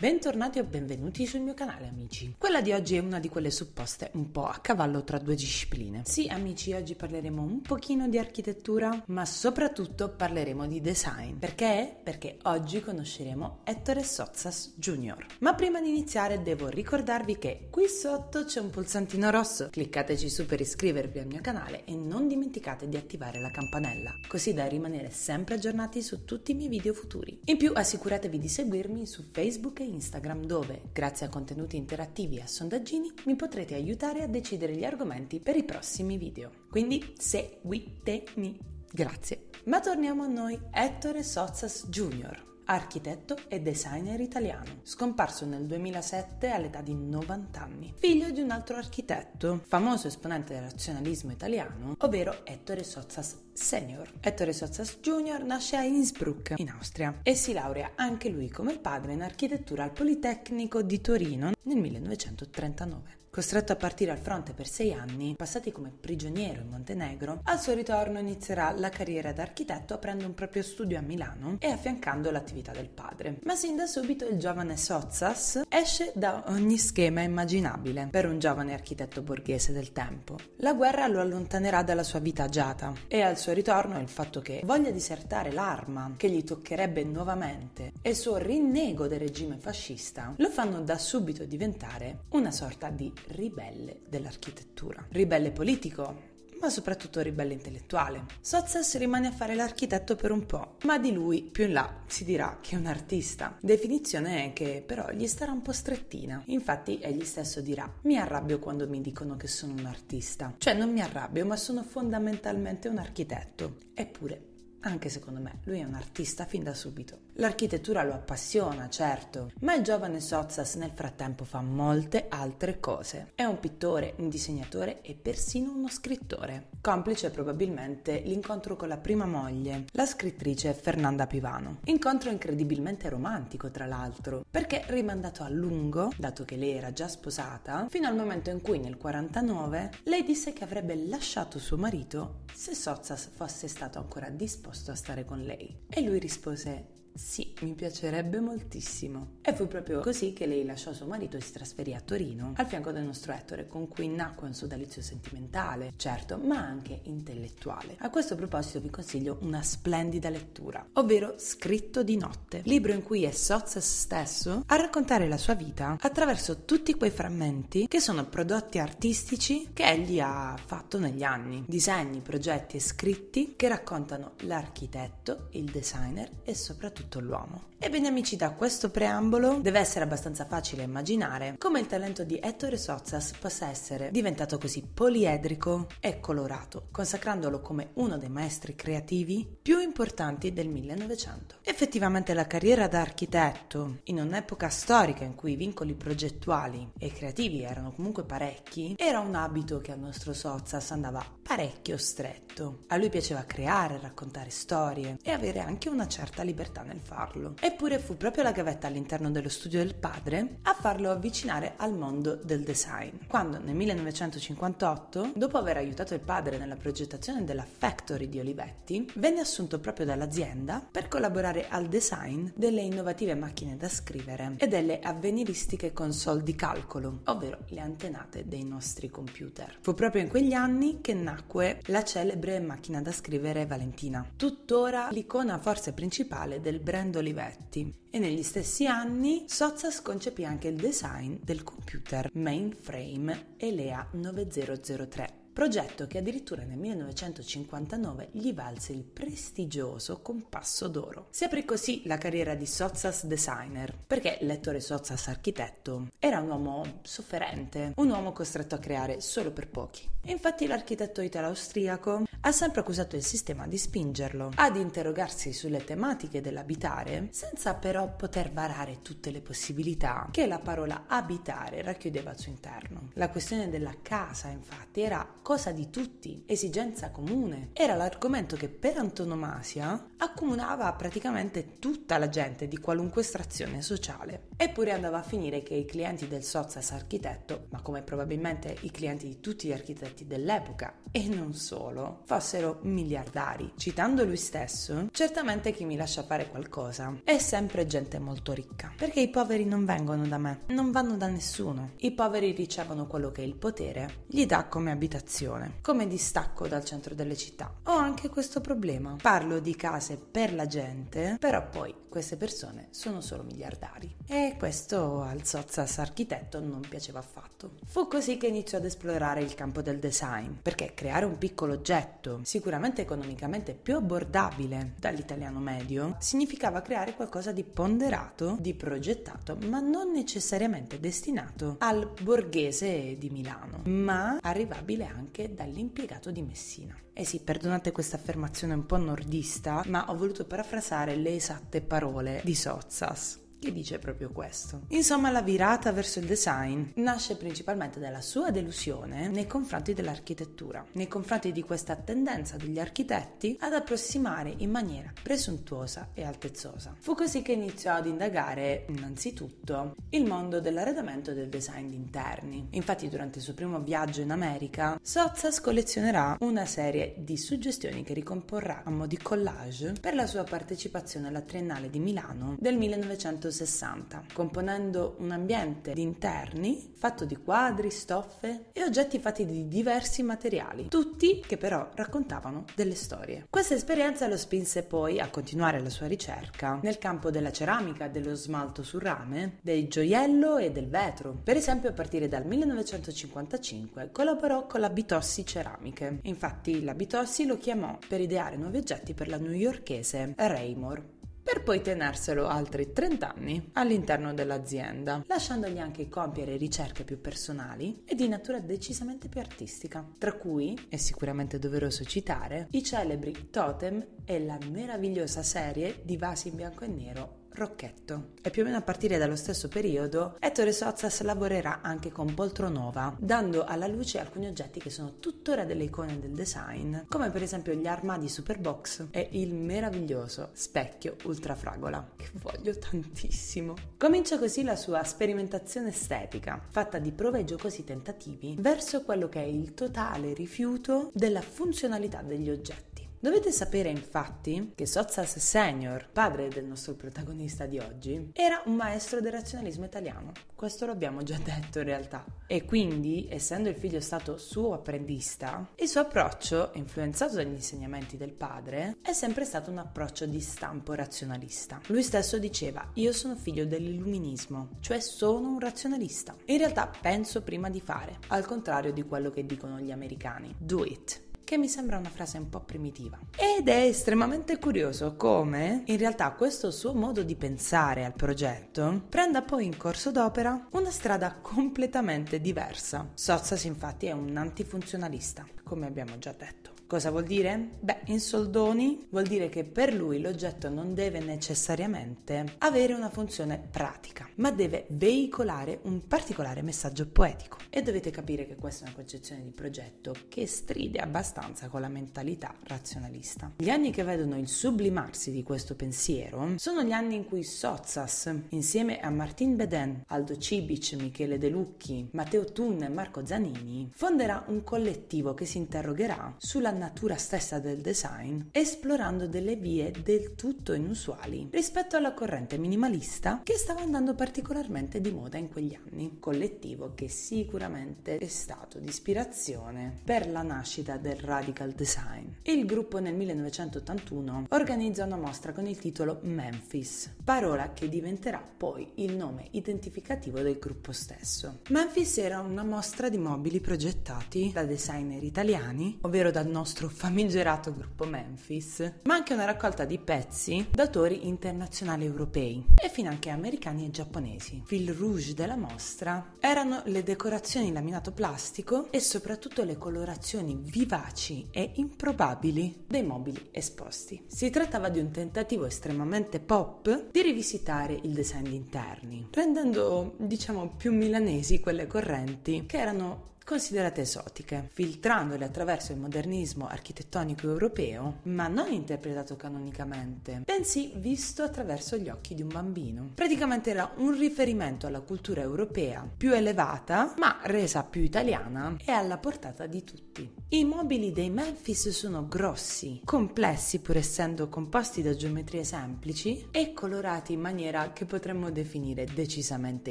Bentornati o benvenuti sul mio canale amici. Quella di oggi è una di quelle supposte un po' a cavallo tra due discipline. Sì amici, oggi parleremo un pochino di architettura, ma soprattutto parleremo di design. Perché? Perché oggi conosceremo Ettore Sozzas Jr. Ma prima di iniziare devo ricordarvi che qui sotto c'è un pulsantino rosso. Cliccateci su per iscrivervi al mio canale e non dimenticate di attivare la campanella, così da rimanere sempre aggiornati su tutti i miei video futuri. In più assicuratevi di seguirmi su Facebook e Instagram dove, grazie a contenuti interattivi e a sondaggini, mi potrete aiutare a decidere gli argomenti per i prossimi video. Quindi seguitemi! Grazie! Ma torniamo a noi, Ettore Sozzas Jr., architetto e designer italiano, scomparso nel 2007 all'età di 90 anni, figlio di un altro architetto, famoso esponente del razionalismo italiano, ovvero Ettore Sozzas Senior. Ettore Sozzas Jr. nasce a Innsbruck, in Austria, e si laurea anche lui come padre in architettura al Politecnico di Torino nel 1939. Costretto a partire al fronte per sei anni, passati come prigioniero in Montenegro, al suo ritorno inizierà la carriera d'architetto aprendo un proprio studio a Milano e affiancando l'attività del padre. Ma sin da subito il giovane Sozzas esce da ogni schema immaginabile per un giovane architetto borghese del tempo. La guerra lo allontanerà dalla sua vita agiata e al suo suo ritorno è il fatto che voglia disertare l'arma che gli toccherebbe nuovamente e il suo rinnego del regime fascista lo fanno da subito diventare una sorta di ribelle dell'architettura. Ribelle politico, ma soprattutto ribelle intellettuale. Sozzas rimane a fare l'architetto per un po', ma di lui più in là si dirà che è un artista. Definizione che però gli starà un po' strettina. Infatti egli stesso dirà: "Mi arrabbio quando mi dicono che sono un artista". Cioè non mi arrabbio, ma sono fondamentalmente un architetto. Eppure anche secondo me, lui è un artista fin da subito. L'architettura lo appassiona, certo, ma il giovane Sozzas nel frattempo fa molte altre cose. È un pittore, un disegnatore e persino uno scrittore. Complice probabilmente l'incontro con la prima moglie, la scrittrice Fernanda Pivano. Incontro incredibilmente romantico, tra l'altro, perché rimandato a lungo, dato che lei era già sposata, fino al momento in cui nel 49 lei disse che avrebbe lasciato suo marito se Sozzas fosse stato ancora disposto disposto a stare con lei. E lui rispose sì, mi piacerebbe moltissimo. E fu proprio così che lei lasciò suo marito e si trasferì a Torino, al fianco del nostro Ettore, con cui nacque un sodalizio sentimentale, certo, ma anche intellettuale. A questo proposito vi consiglio una splendida lettura, ovvero Scritto di notte, libro in cui è Sozza stesso a raccontare la sua vita attraverso tutti quei frammenti che sono prodotti artistici che egli ha fatto negli anni, disegni, progetti e scritti che raccontano l'architetto, il designer e soprattutto tutto l'uomo. Ebbene amici, da questo preambolo deve essere abbastanza facile immaginare come il talento di Ettore Sozzas possa essere diventato così poliedrico e colorato, consacrandolo come uno dei maestri creativi più importanti del 1900. Effettivamente la carriera da architetto, in un'epoca storica in cui i vincoli progettuali e creativi erano comunque parecchi, era un abito che al nostro Sozzas andava parecchio stretto. A lui piaceva creare, raccontare storie e avere anche una certa libertà nel farlo. Eppure fu proprio la gavetta all'interno dello studio del padre a farlo avvicinare al mondo del design. Quando nel 1958, dopo aver aiutato il padre nella progettazione della Factory di Olivetti, venne assunto proprio dall'azienda per collaborare al design delle innovative macchine da scrivere e delle avveniristiche console di calcolo, ovvero le antenate dei nostri computer. Fu proprio in quegli anni che nacque la celebre macchina da scrivere Valentina, tuttora l'icona forse principale del del brand Olivetti e negli stessi anni Sozzas concepì anche il design del computer mainframe Elea 9003 progetto che addirittura nel 1959 gli valse il prestigioso compasso d'oro. Si aprì così la carriera di Sozzas designer, perché Lettore Sozzas architetto era un uomo sofferente, un uomo costretto a creare solo per pochi. E infatti l'architetto italo-austriaco ha sempre accusato il sistema di spingerlo ad interrogarsi sulle tematiche dell'abitare, senza però poter varare tutte le possibilità che la parola abitare racchiudeva al suo interno. La questione della casa, infatti, era cosa di tutti, esigenza comune, era l'argomento che per antonomasia accomunava praticamente tutta la gente di qualunque estrazione sociale. Eppure andava a finire che i clienti del Sozzas architetto, ma come probabilmente i clienti di tutti gli architetti dell'epoca e non solo, fossero miliardari. Citando lui stesso, certamente chi mi lascia fare qualcosa è sempre gente molto ricca, perché i poveri non vengono da me, non vanno da nessuno. I poveri ricevono quello che il potere gli dà come abitazione, come distacco dal centro delle città. Ho anche questo problema. Parlo di case per la gente, però poi queste persone sono solo miliardari. E questo al Sozzas architetto non piaceva affatto. Fu così che iniziò ad esplorare il campo del design, perché creare un piccolo oggetto progetto, sicuramente economicamente più abbordabile dall'italiano medio, significava creare qualcosa di ponderato, di progettato, ma non necessariamente destinato al borghese di Milano, ma arrivabile anche dall'impiegato di Messina. E eh sì, perdonate questa affermazione un po' nordista, ma ho voluto parafrasare le esatte parole di Sozzas che dice proprio questo. Insomma, la virata verso il design nasce principalmente dalla sua delusione nei confronti dell'architettura, nei confronti di questa tendenza degli architetti ad approssimare in maniera presuntuosa e altezzosa. Fu così che iniziò ad indagare innanzitutto il mondo dell'arredamento e del design di interni. Infatti, durante il suo primo viaggio in America, Sozas collezionerà una serie di suggestioni che ricomporrà a mo' di collage per la sua partecipazione alla Triennale di Milano del 1960. 360, componendo un ambiente di interni fatto di quadri, stoffe e oggetti fatti di diversi materiali, tutti che però raccontavano delle storie. Questa esperienza lo spinse poi a continuare la sua ricerca nel campo della ceramica, dello smalto su rame, del gioiello e del vetro. Per esempio a partire dal 1955 collaborò con la Bitossi Ceramiche. Infatti la Bitossi lo chiamò per ideare nuovi oggetti per la newyorchese Raymore per poi tenerselo altri 30 anni all'interno dell'azienda, lasciandogli anche compiere ricerche più personali e di natura decisamente più artistica, tra cui, è sicuramente doveroso citare, i celebri Totem e la meravigliosa serie di vasi in bianco e nero Rocchetto. E più o meno a partire dallo stesso periodo, Ettore Sozzas lavorerà anche con Poltronova, dando alla luce alcuni oggetti che sono tuttora delle icone del design, come per esempio gli armadi Superbox e il meraviglioso specchio ultrafragola, che voglio tantissimo. Comincia così la sua sperimentazione estetica, fatta di prove e giocosi tentativi verso quello che è il totale rifiuto della funzionalità degli oggetti Dovete sapere infatti che Sozzas Senior, padre del nostro protagonista di oggi, era un maestro del razionalismo italiano. Questo lo abbiamo già detto in realtà. E quindi, essendo il figlio stato suo apprendista, il suo approccio, influenzato dagli insegnamenti del padre, è sempre stato un approccio di stampo razionalista. Lui stesso diceva: Io sono figlio dell'illuminismo, cioè sono un razionalista. In realtà penso prima di fare, al contrario di quello che dicono gli americani. Do it che mi sembra una frase un po' primitiva. Ed è estremamente curioso come in realtà questo suo modo di pensare al progetto prenda poi in corso d'opera una strada completamente diversa. Sozzas infatti è un antifunzionalista, come abbiamo già detto. Cosa vuol dire? Beh, in soldoni vuol dire che per lui l'oggetto non deve necessariamente avere una funzione pratica, ma deve veicolare un particolare messaggio poetico. E dovete capire che questa è una concezione di progetto che stride abbastanza con la mentalità razionalista. Gli anni che vedono il sublimarsi di questo pensiero sono gli anni in cui Sozzas, insieme a Martin Beden, Aldo Cibic, Michele De Lucchi, Matteo Tun e Marco Zanini, fonderà un collettivo che si interrogherà sulla natura stessa del design, esplorando delle vie del tutto inusuali rispetto alla corrente minimalista che stava andando particolarmente di moda in quegli anni, collettivo che sicuramente è stato di ispirazione per la nascita del radical design. Il gruppo nel 1981 organizza una mostra con il titolo Memphis, parola che diventerà poi il nome identificativo del gruppo stesso. Memphis era una mostra di mobili progettati da designer italiani, ovvero dal nostro nostro famigerato gruppo Memphis, ma anche una raccolta di pezzi da autori internazionali europei e fin anche americani e giapponesi. Fil rouge della mostra erano le decorazioni in laminato plastico e soprattutto le colorazioni vivaci e improbabili dei mobili esposti. Si trattava di un tentativo estremamente pop di rivisitare il design di interni, rendendo diciamo più milanesi quelle correnti che erano considerate esotiche, filtrandole attraverso il modernismo architettonico europeo, ma non interpretato canonicamente, bensì visto attraverso gli occhi di un bambino. Praticamente era un riferimento alla cultura europea più elevata, ma resa più italiana e alla portata di tutti. I mobili dei Memphis sono grossi, complessi pur essendo composti da geometrie semplici e colorati in maniera che potremmo definire decisamente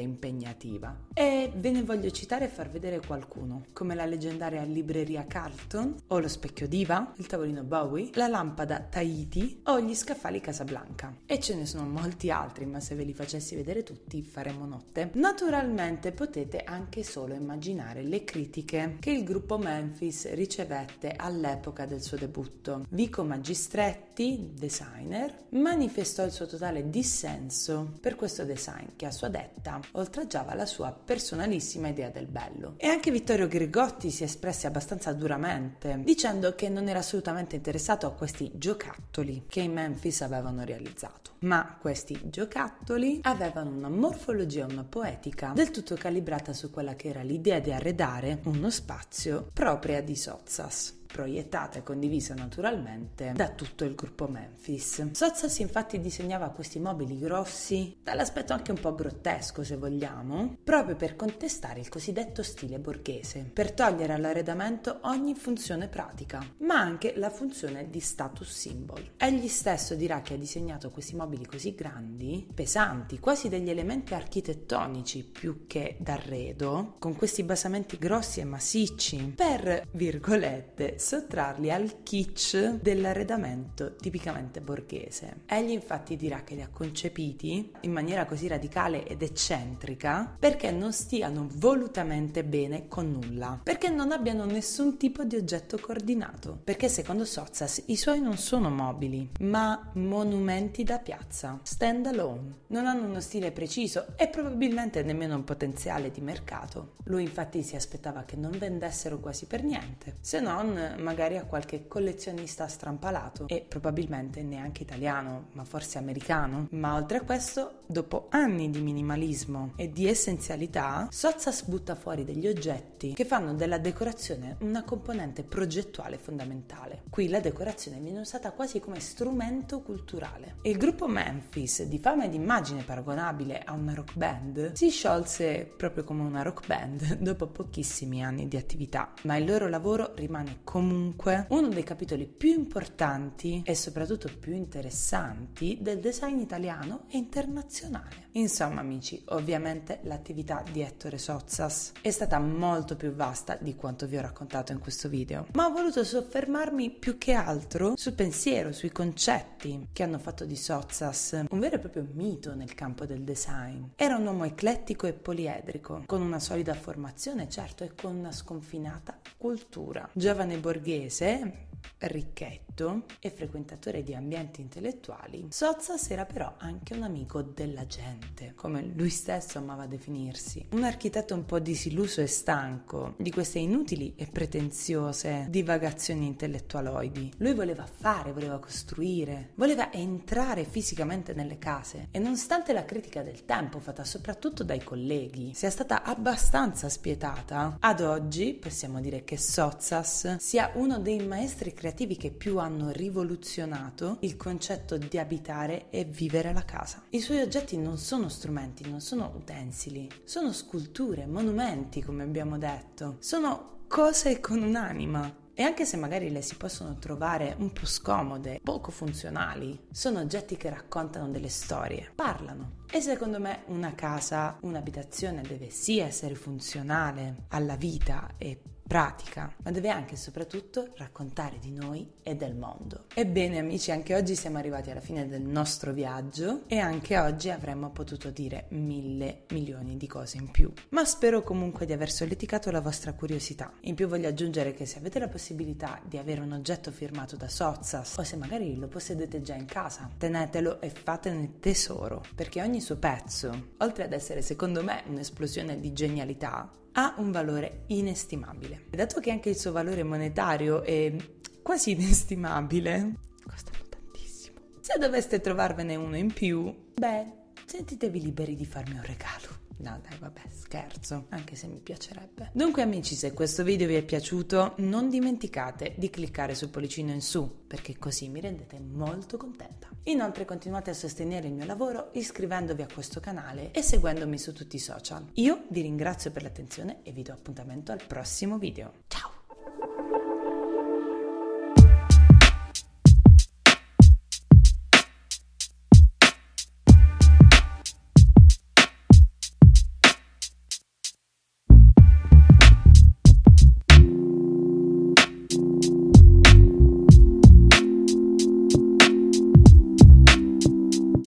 impegnativa. E ve ne voglio citare e far vedere qualcuno qualcuno, come la leggendaria libreria Carlton, o lo specchio Diva, il tavolino Bowie, la lampada Tahiti o gli scaffali Casablanca. E ce ne sono molti altri, ma se ve li facessi vedere tutti faremo notte. Naturalmente potete anche solo immaginare le critiche che il gruppo Memphis ricevette all'epoca del suo debutto. Vico Magistretti artisti, designer, manifestò il suo totale dissenso per questo design che a sua detta oltraggiava la sua personalissima idea del bello. E anche Vittorio Grigotti si espresse abbastanza duramente, dicendo che non era assolutamente interessato a questi giocattoli che i Memphis avevano realizzato. Ma questi giocattoli avevano una morfologia, una poetica del tutto calibrata su quella che era l'idea di arredare uno spazio propria di Sozzas proiettata e condivisa naturalmente da tutto il gruppo Memphis. Sozzas infatti disegnava questi mobili grossi dall'aspetto anche un po' grottesco se vogliamo, proprio per contestare il cosiddetto stile borghese, per togliere all'arredamento ogni funzione pratica, ma anche la funzione di status symbol. Egli stesso dirà che ha disegnato questi mobili così grandi, pesanti, quasi degli elementi architettonici più che d'arredo, con questi basamenti grossi e massicci, per, virgolette, sottrarli al kitsch dell'arredamento tipicamente borghese. Egli infatti dirà che li ha concepiti in maniera così radicale ed eccentrica perché non stiano volutamente bene con nulla, perché non abbiano nessun tipo di oggetto coordinato, perché secondo Sozzas i suoi non sono mobili, ma monumenti da piazza, stand alone. Non hanno uno stile preciso e probabilmente nemmeno un potenziale di mercato. Lui infatti si aspettava che non vendessero quasi per niente, se non magari a qualche collezionista strampalato e probabilmente neanche italiano, ma forse americano. Ma oltre a questo, dopo anni di minimalismo e di essenzialità, Sozza sbutta fuori degli oggetti che fanno della decorazione una componente progettuale fondamentale. Qui la decorazione viene usata quasi come strumento culturale. Il gruppo Memphis, di fama ed immagine paragonabile a una rock band, si sciolse proprio come una rock band dopo pochissimi anni di attività, ma il loro lavoro rimane completamente comunque uno dei capitoli più importanti e soprattutto più interessanti del design italiano e internazionale. Insomma amici, ovviamente l'attività di Ettore Sozzas è stata molto più vasta di quanto vi ho raccontato in questo video, ma ho voluto soffermarmi più che altro sul pensiero, sui concetti che hanno fatto di Sozzas un vero e proprio mito nel campo del design. Era un uomo eclettico e poliedrico, con una solida formazione certo e con una sconfinata cultura. Giovane borghese, ricchetto e frequentatore di ambienti intellettuali, Sozza era però anche un amico della gente, come lui stesso amava definirsi. Un architetto un po' disilluso e stanco di queste inutili e pretenziose divagazioni intellettualoidi. Lui voleva fare, voleva costruire, voleva entrare fisicamente nelle case e nonostante la critica del tempo fatta soprattutto dai colleghi sia stata abbastanza spietata, ad oggi possiamo dire che Sozzas sia uno dei maestri creativi creativi che più hanno rivoluzionato il concetto di abitare e vivere la casa. I suoi oggetti non sono strumenti, non sono utensili, sono sculture, monumenti, come abbiamo detto, sono cose con un'anima. E anche se magari le si possono trovare un po' scomode, poco funzionali, sono oggetti che raccontano delle storie, parlano. E secondo me una casa, un'abitazione deve sì essere funzionale alla vita e pratica, ma deve anche e soprattutto raccontare di noi e del mondo. Ebbene amici, anche oggi siamo arrivati alla fine del nostro viaggio e anche oggi avremmo potuto dire mille milioni di cose in più. Ma spero comunque di aver solleticato la vostra curiosità. In più voglio aggiungere che se avete la possibilità di avere un oggetto firmato da Sozzas o se magari lo possedete già in casa, tenetelo e fatene tesoro, perché ogni suo pezzo, oltre ad essere secondo me un'esplosione di genialità, ha un valore inestimabile. Dato che anche il suo valore monetario è quasi inestimabile, costano tantissimo. Se doveste trovarvene uno in più, beh, sentitevi liberi di farmi un regalo. No dai vabbè scherzo, anche se mi piacerebbe. Dunque amici se questo video vi è piaciuto non dimenticate di cliccare sul pollicino in su perché così mi rendete molto contenta. Inoltre continuate a sostenere il mio lavoro iscrivendovi a questo canale e seguendomi su tutti i social. Io vi ringrazio per l'attenzione e vi do appuntamento al prossimo video. Ciao!